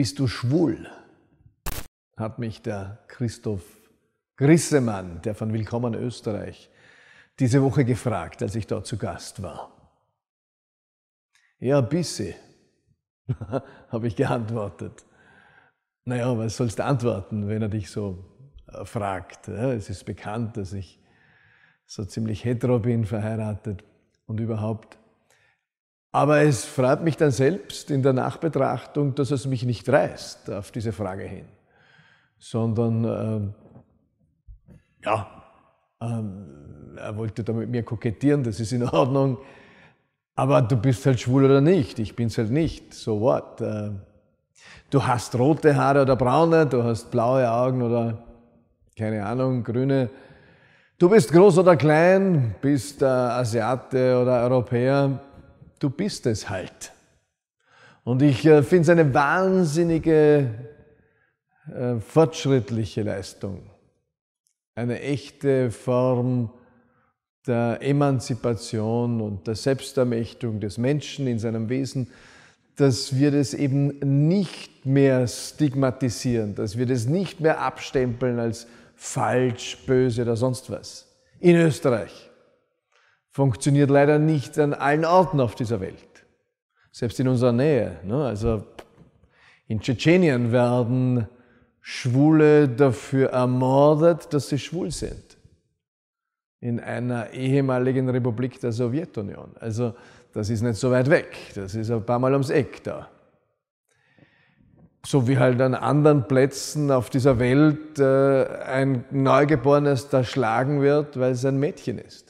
Bist du schwul? hat mich der Christoph Grissemann, der von Willkommen Österreich, diese Woche gefragt, als ich dort zu Gast war. Ja, bisse, habe ich geantwortet. Naja, was sollst du antworten, wenn er dich so äh, fragt? Es ist bekannt, dass ich so ziemlich hetero bin, verheiratet und überhaupt. Aber es freut mich dann selbst in der Nachbetrachtung, dass es mich nicht reißt auf diese Frage hin, sondern äh, ja, äh, er wollte da mit mir kokettieren, das ist in Ordnung, aber du bist halt schwul oder nicht, ich bin's halt nicht, so what. Äh, du hast rote Haare oder braune, du hast blaue Augen oder keine Ahnung, grüne. Du bist groß oder klein, bist äh, Asiate oder Europäer du bist es halt. Und ich äh, finde es eine wahnsinnige, äh, fortschrittliche Leistung, eine echte Form der Emanzipation und der Selbstermächtigung des Menschen in seinem Wesen, dass wir das eben nicht mehr stigmatisieren, dass wir das nicht mehr abstempeln als falsch, böse oder sonst was. In Österreich funktioniert leider nicht an allen Orten auf dieser Welt. Selbst in unserer Nähe. Ne? Also in Tschetschenien werden Schwule dafür ermordet, dass sie schwul sind. In einer ehemaligen Republik der Sowjetunion. Also das ist nicht so weit weg. Das ist ein paar Mal ums Eck da. So wie halt an anderen Plätzen auf dieser Welt äh, ein Neugeborenes da schlagen wird, weil es ein Mädchen ist.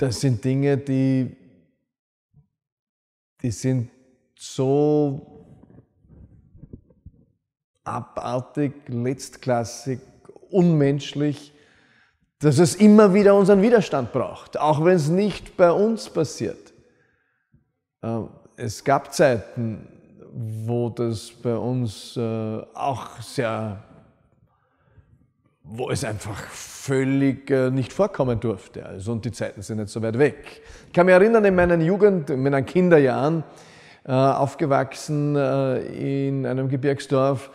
das sind Dinge, die, die sind so abartig, letztklassig, unmenschlich, dass es immer wieder unseren Widerstand braucht, auch wenn es nicht bei uns passiert. Ähm, es gab Zeiten, wo das bei uns äh, auch sehr wo es einfach völlig äh, nicht vorkommen durfte. Also, und die Zeiten sind nicht so weit weg. Ich kann mich erinnern, in meinen Jugend, in meinen Kinderjahren, äh, aufgewachsen äh, in einem Gebirgsdorf,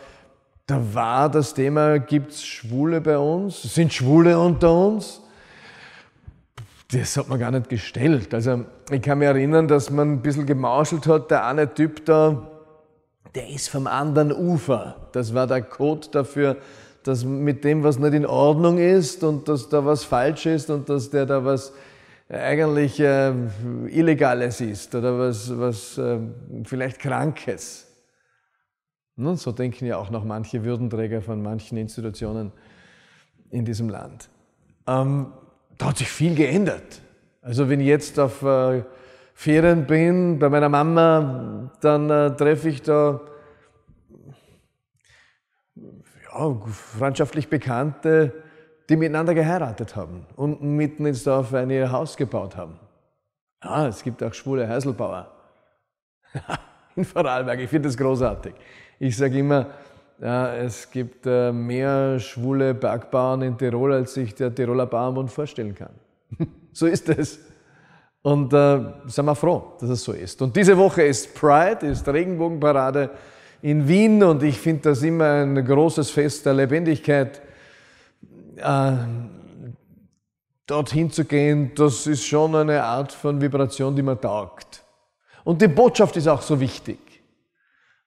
da war das Thema, gibt es Schwule bei uns? Sind Schwule unter uns? Das hat man gar nicht gestellt. Also ich kann mich erinnern, dass man ein bisschen gemauschelt hat, der eine Typ da, der ist vom anderen Ufer. Das war der Code dafür, dass mit dem, was nicht in Ordnung ist und dass da was falsch ist und dass der da was eigentlich äh, Illegales ist oder was, was äh, vielleicht Krankes. Nun, so denken ja auch noch manche Würdenträger von manchen Institutionen in diesem Land. Ähm, da hat sich viel geändert. Also wenn ich jetzt auf äh, Ferien bin bei meiner Mama, dann äh, treffe ich da ja, freundschaftlich Bekannte, die miteinander geheiratet haben und mitten ins Dorf ein ihr Haus gebaut haben. Ja, es gibt auch schwule Heiselbauer. In Vorarlberg, ich finde das großartig. Ich sage immer, ja, es gibt äh, mehr schwule Bergbauern in Tirol, als sich der Tiroler Bauernbund vorstellen kann. so ist es. Und äh, sind wir froh, dass es so ist. Und diese Woche ist Pride, ist Regenbogenparade in Wien und ich finde das immer ein großes Fest der Lebendigkeit. Äh, dorthin zu gehen, das ist schon eine Art von Vibration, die man taugt. Und die Botschaft ist auch so wichtig.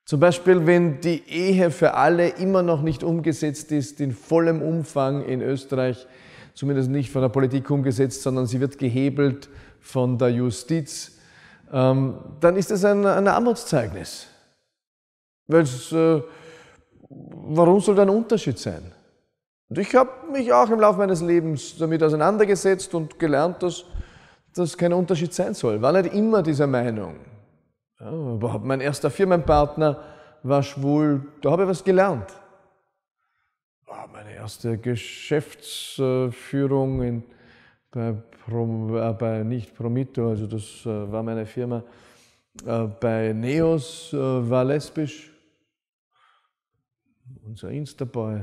Zum Beispiel, wenn die Ehe für alle immer noch nicht umgesetzt ist, in vollem Umfang in Österreich, zumindest nicht von der Politik umgesetzt, sondern sie wird gehebelt von der Justiz, ähm, dann ist das ein, ein Armutszeugnis. Weil äh, warum soll da ein Unterschied sein? Und ich habe mich auch im Laufe meines Lebens damit auseinandergesetzt und gelernt, dass das kein Unterschied sein soll. War nicht immer dieser Meinung. Ja, überhaupt mein erster Firmenpartner war schwul, da habe ich was gelernt. Oh, meine erste Geschäftsführung in, bei, Prom, äh, bei nicht Promito, also das äh, war meine Firma, äh, bei Neos äh, war lesbisch unser Instaboy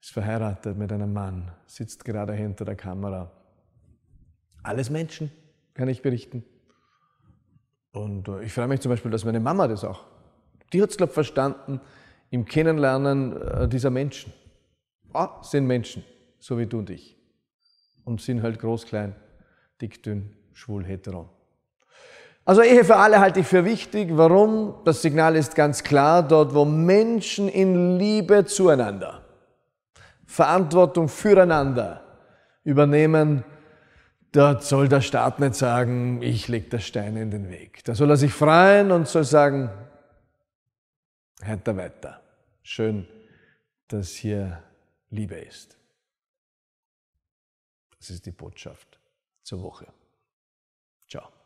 ist verheiratet mit einem Mann, sitzt gerade hinter der Kamera. Alles Menschen, kann ich berichten. Und äh, ich freue mich zum Beispiel, dass meine Mama das auch, die hat es, glaube ich, verstanden im Kennenlernen äh, dieser Menschen. Ah, sind Menschen, so wie du und ich. Und sind halt groß, klein, dick, dünn, schwul, hetero. Also Ehe für alle halte ich für wichtig. Warum? Das Signal ist ganz klar, dort wo Menschen in Liebe zueinander Verantwortung füreinander übernehmen, dort soll der Staat nicht sagen, ich leg der Stein in den Weg. Da soll er sich freuen und soll sagen, heiter weiter. Schön, dass hier Liebe ist. Das ist die Botschaft zur Woche. Ciao.